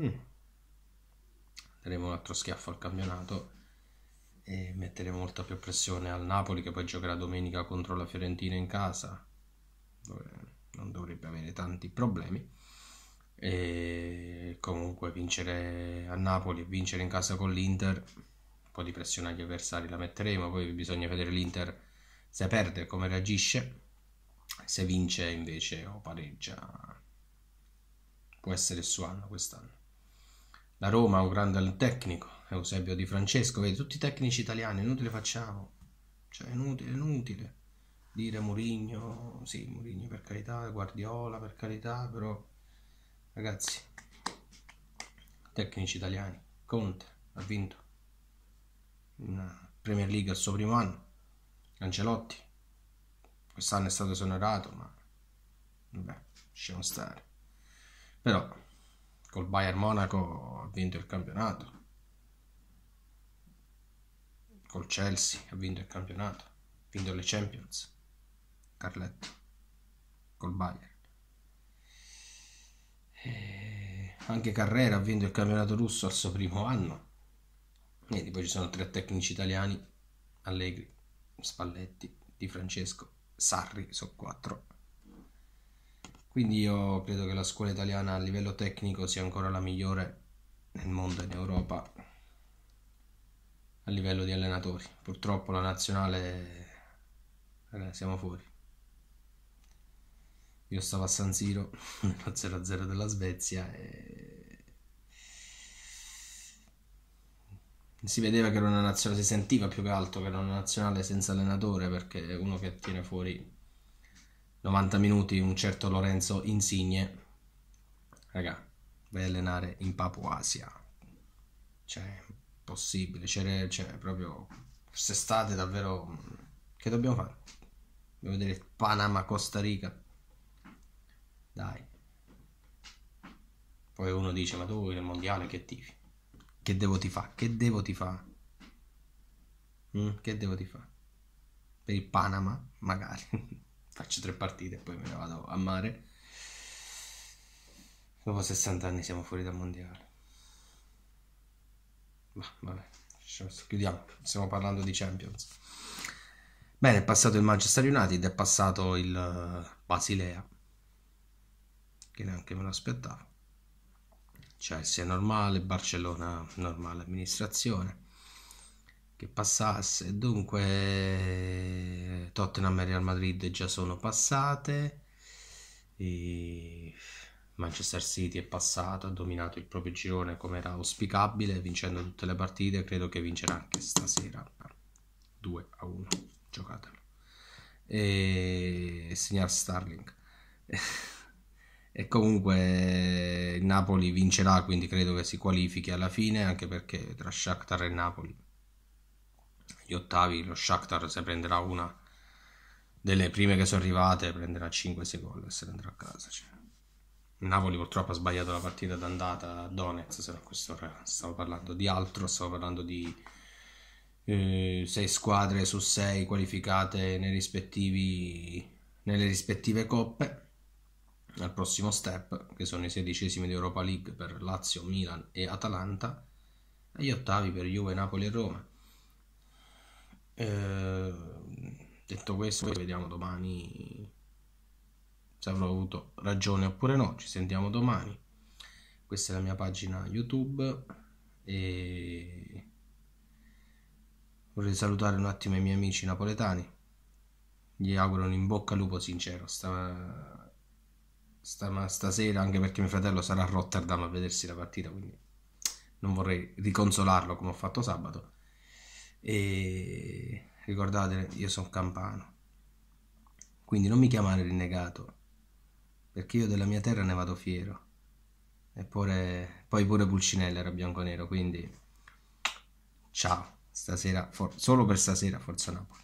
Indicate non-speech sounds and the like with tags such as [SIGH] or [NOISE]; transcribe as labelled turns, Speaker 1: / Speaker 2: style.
Speaker 1: Mm. Daremo un altro schiaffo al campionato e metteremo molta più pressione al Napoli che poi giocherà domenica contro la Fiorentina in casa, dove non dovrebbe avere tanti problemi. E comunque vincere a Napoli e vincere in casa con l'Inter, un po' di pressione agli avversari la metteremo, poi bisogna vedere l'Inter se perde come reagisce, se vince invece o pareggia può essere il suo anno quest'anno. La Roma ha un grande tecnico, Eusebio Di Francesco, vedi, tutti i tecnici italiani, inutile facciamo. Cioè, inutile, inutile. Dire Murigno, sì, Murigno per carità, Guardiola per carità, però... Ragazzi, tecnici italiani, Conte ha vinto una Premier League al suo primo anno, Ancelotti, quest'anno è stato esonerato, ma vabbè, lasciamo stare. Però col Bayern Monaco vinto il campionato. Col Chelsea ha vinto il campionato, ha vinto le Champions. Carletto, col Bayern. E eh, anche Carrera ha vinto il campionato russo al suo primo anno. E poi ci sono tre tecnici italiani, Allegri, Spalletti, Di Francesco, Sarri, sono quattro. Quindi io credo che la scuola italiana a livello tecnico sia ancora la migliore nel mondo e in Europa a livello di allenatori. Purtroppo la nazionale eh, siamo fuori. Io stavo a San Siro, [LAUGHS] lo 0-0 della Svezia e... si vedeva che era una nazionale, si sentiva più che altro che era una nazionale senza allenatore perché uno che tiene fuori 90 minuti un certo Lorenzo Insigne, Ragazzi vai a allenare in Papua Asia. Cioè, possibile, C'è, cioè proprio quest'estate davvero mm, che dobbiamo fare? Dobbiamo vedere Panama, Costa Rica. Dai. Poi uno dice, ma tu nel mondiale che tifi? Che devo ti fare? Che devo ti fare? Mm, che devo ti fare? Per il Panama, magari. [LAUGHS] Faccio tre partite e poi me ne vado a mare Dopo 60 anni siamo fuori dal mondiale. Ma vabbè, chiudiamo, stiamo parlando di Champions. Bene, è passato il Manchester United, è passato il eh, Basilea, che neanche me lo aspettavo. Chelsea cioè, è normale, Barcellona normale amministrazione che passasse. Dunque, Tottenham e Real Madrid già sono passate. E... Manchester City è passato, ha dominato il proprio girone come era auspicabile, vincendo tutte le partite, credo che vincerà anche stasera 2 a 1, giocatelo. E signor Starling. [LAUGHS] e comunque il Napoli vincerà, quindi credo che si qualifichi alla fine, anche perché tra Shakhtar e Napoli gli ottavi lo Shakhtar se prenderà una delle prime che sono arrivate prenderà 5-6 gol e se ne andrà a casa. Cioè. Napoli purtroppo ha sbagliato la partita d'andata a Donetsk, se no quest'ora stavo parlando di altro, stavo parlando di eh, sei squadre su sei qualificate nelle rispettive coppe al prossimo step, che sono i sedicesimi di Europa League per Lazio, Milan e Atalanta, e gli ottavi per Juve, Napoli e Roma. Eh, detto questo, vediamo domani se avrò avuto ragione oppure no. Ci sentiamo domani. Questa è la mia pagina YouTube e vorrei salutare un attimo i miei amici napoletani. Gli auguro un in bocca al lupo sincero. Sta... Sta... Stasera, anche perché mio fratello sarà a Rotterdam a vedersi la partita, quindi non vorrei riconsolarlo come ho fatto sabato. E ricordate, io sono campano, quindi non mi chiamare rinnegato perché io della mia terra ne vado fiero. Eppure, poi pure Pulcinella era bianco-nero, quindi ciao, stasera, for- solo per stasera Forza Napoli.